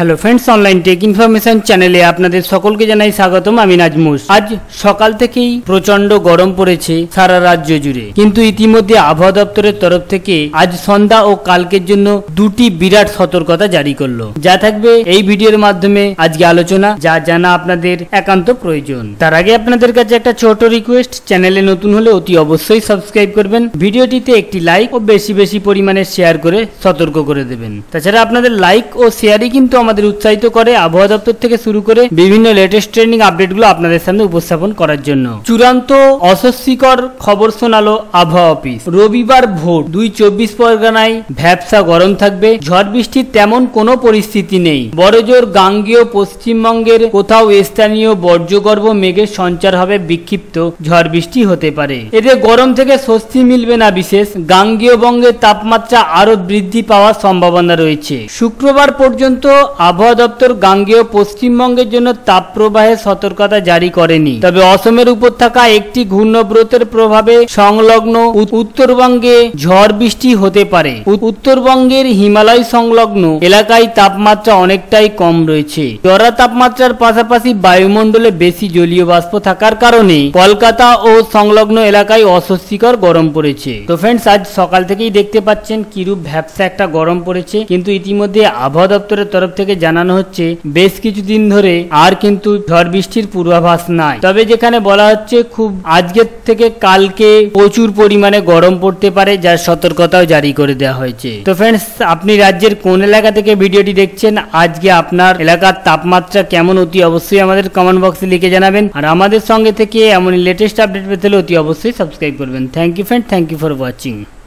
hello friends online tech information চ্যানেলে আপনাদের সকলকে জানাই স্বাগতম আমি নাজমুস আজ সকাল থেকেই প্রচন্ড গরম পড়েছে সারা রাজ্য জুড়ে কিন্তু ইতিমধ্যে আবহাওয়া দপ্তরের তরফ থেকে আজ সন্ধ্যা ও কালকের জন্য দুটি বিরাট সতর্কতা জারি করলো যা থাকবে এই ভিডিওর মাধ্যমে আজকে আলোচনা যা জানা আপনাদের একান্ত প্রয়োজন তার আগে আপনাদের কাছে একটা ছোট রিকোয়েস্ট চ্যানেলে নতুন হলে অতি অবশ্যই সাবস্ক্রাইব করবেন ভিডিওটিতে একটি লাইক ও বেশি বেশি পরিমাণে শেয়ার করে সতর্ক করে দেবেন তাছাড়া আপনাদের লাইক ও শেয়ারই কিন্তু আমাদের উৎসাহিত করে আবহাওয়া দপ্তর থেকে শুরু করে বিভিন্ন লেটেস্ট ট্রেন্ডিং আপডেটগুলো আপনাদের সামনে উপস্থাপন করার জন্য চূড়ান্ত অস্বস্তিকর খবর শোনালো আবহাওয়া অফিস রবিবার ভোর দুই চব্বিশ পরগনায় ভ্যাবসা গরম থাকবে ঝড় বৃষ্টির তেমন কোনো পরিস্থিতি নেই বড়জোর গাঙ্গীয় পশ্চিমবঙ্গের কোথাও স্থানীয় বর্জ্যগর্ভ মেঘের সঞ্চার হবে বিক্ষিপ্ত ঝড় বৃষ্টি হতে পারে এতে গরম থেকে স্বস্তি মিলবে না বিশেষ গাঙ্গীয় বঙ্গের তাপমাত্রা আরও বৃদ্ধি পাওয়ার সম্ভাবনা রয়েছে শুক্রবার পর্যন্ত আবহাওয়া দপ্তর গাঙ্গেয় পশ্চিমবঙ্গের জন্য তাপপ্রবাহে সতর্কতা জারি করেনি তবে অসমের উপর থাকা একটি ঘূর্ণব্রতের প্রভাবে সংলগ্ন উত্তরবঙ্গে ঝড় বৃষ্টি হতে পারে উত্তরবঙ্গের হিমালয় সংলগ্ন এলাকায় তাপমাত্রা অনেকটাই কম রয়েছে জরা তাপমাত্রার পাশাপাশি বায়ুমণ্ডলে বেশি জলীয় বাষ্প থাকার কারণে কলকাতা ও সংলগ্ন এলাকায় অস্বস্তিকর গরম পড়েছে তো ফ্রেন্ডস আজ সকাল থেকেই দেখতে পাচ্ছেন কিরূপ ভ্যাপসা একটা গরম পড়েছে কিন্তু ইতিমধ্যে আবহাওয়া দপ্তরের তরফ থেকে জানানো হচ্ছে বেশ কিছুদিন ধরে আর কিন্তু ঝড় বৃষ্টির পূর্বাভাস নাই তবে যেখানে বলা হচ্ছে খুব আজকের থেকে কালকে প্রচুর পরিমাণে গরম পড়তে পারে যার সতর্কতাও জারি করে দেওয়া হয়েছে তো ফ্রেন্ডস আপনি রাজ্যের কোন এলাকা থেকে ভিডিওটি দেখছেন আজকে আপনার এলাকার তাপমাত্রা কেমন অতি অবশ্যই আমাদের কমেন্ট বক্সে লিখে জানাবেন আর আমাদের সঙ্গে থেকে এমন লেটেস্ট আপডেট পেতে হলে অতি অবশ্যই সাবস্ক্রাইব করবেন thank you friend thank you for watching